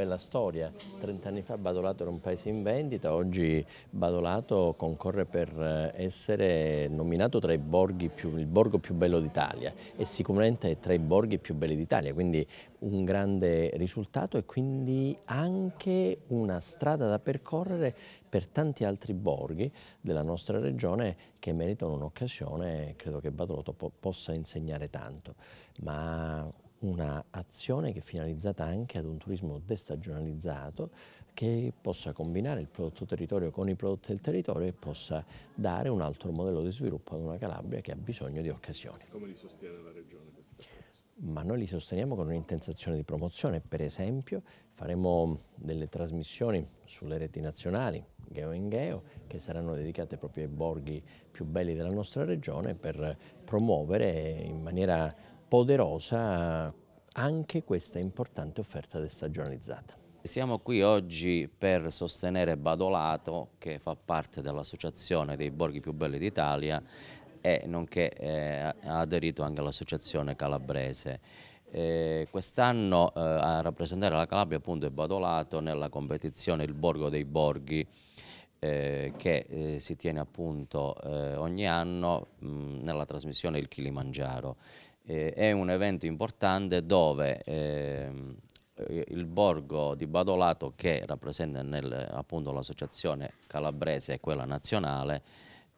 bella storia. Trent'anni fa Badolato era un paese in vendita, oggi Badolato concorre per eh, essere nominato più, il borgo più bello d'Italia e sicuramente è tra i borghi più belli d'Italia, quindi un grande risultato e quindi anche una strada da percorrere per tanti altri borghi della nostra regione che meritano un'occasione, credo che Badolato po possa insegnare tanto. Ma un'azione che è finalizzata anche ad un turismo destagionalizzato che possa combinare il prodotto territorio con i prodotti del territorio e possa dare un altro modello di sviluppo ad una Calabria che ha bisogno di occasioni. Come li sostiene la Regione questi progetti? ma noi li sosteniamo con un'intensazione di promozione, per esempio faremo delle trasmissioni sulle reti nazionali, Geo in Geo, che saranno dedicate proprio ai borghi più belli della nostra regione per promuovere in maniera poderosa anche questa importante offerta destagionalizzata. Siamo qui oggi per sostenere Badolato che fa parte dell'associazione dei borghi più belli d'Italia e nonché eh, ha aderito anche all'associazione calabrese. Eh, Quest'anno eh, a rappresentare la Calabria appunto è Badolato nella competizione Il Borgo dei Borghi eh, che eh, si tiene appunto eh, ogni anno mh, nella trasmissione Il Kilimangiaro. Eh, è un evento importante dove ehm, eh, il borgo di Badolato, che rappresenta nel, appunto l'associazione calabrese e quella nazionale,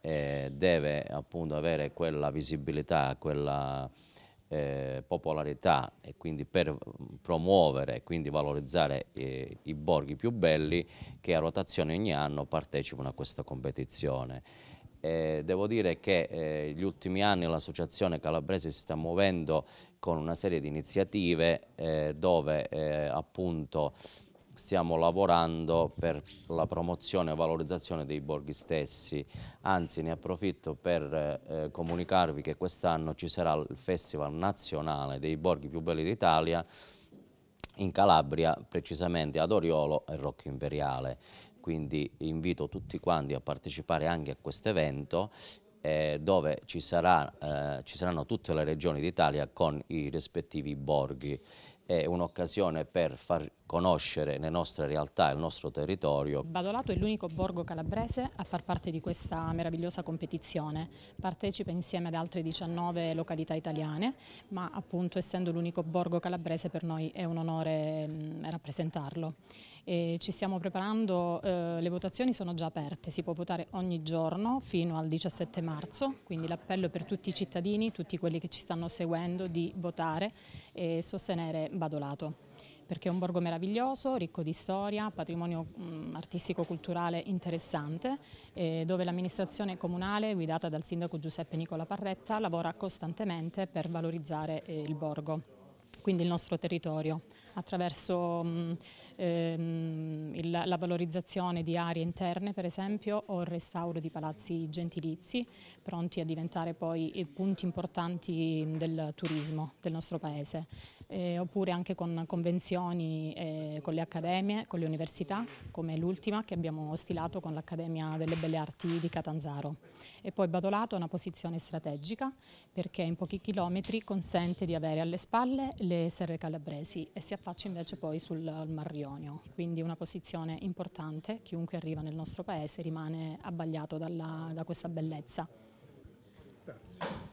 deve appunto avere quella visibilità, quella eh, popolarità e quindi per promuovere e quindi valorizzare eh, i borghi più belli che a rotazione ogni anno partecipano a questa competizione. Eh, devo dire che eh, gli ultimi anni l'associazione calabrese si sta muovendo con una serie di iniziative eh, dove eh, appunto stiamo lavorando per la promozione e valorizzazione dei borghi stessi, anzi ne approfitto per eh, comunicarvi che quest'anno ci sarà il Festival Nazionale dei Borghi più belli d'Italia in Calabria, precisamente ad Oriolo e Rocco Imperiale. Quindi invito tutti quanti a partecipare anche a questo evento eh, dove ci, sarà, eh, ci saranno tutte le regioni d'Italia con i rispettivi borghi è un'occasione per far conoscere le nostre realtà e il nostro territorio. Badolato è l'unico borgo calabrese a far parte di questa meravigliosa competizione. Partecipa insieme ad altre 19 località italiane, ma appunto essendo l'unico borgo calabrese per noi è un onore mm, rappresentarlo. E ci stiamo preparando, eh, le votazioni sono già aperte, si può votare ogni giorno fino al 17 marzo, quindi l'appello per tutti i cittadini, tutti quelli che ci stanno seguendo, di votare e sostenere Badolato perché è un borgo meraviglioso, ricco di storia, patrimonio mm, artistico-culturale interessante, eh, dove l'amministrazione comunale, guidata dal sindaco Giuseppe Nicola Parretta, lavora costantemente per valorizzare eh, il borgo quindi il nostro territorio, attraverso mm, ehm, il, la valorizzazione di aree interne per esempio o il restauro di palazzi gentilizi pronti a diventare poi punti importanti del turismo del nostro paese eh, oppure anche con convenzioni eh, con le accademie, con le università, come l'ultima che abbiamo stilato con l'Accademia delle Belle Arti di Catanzaro. E poi Badolato ha una posizione strategica perché in pochi chilometri consente di avere alle spalle le serre calabresi e si affaccia invece poi sul Mar Ionio, quindi una posizione importante, chiunque arriva nel nostro paese rimane abbagliato dalla, da questa bellezza. Grazie.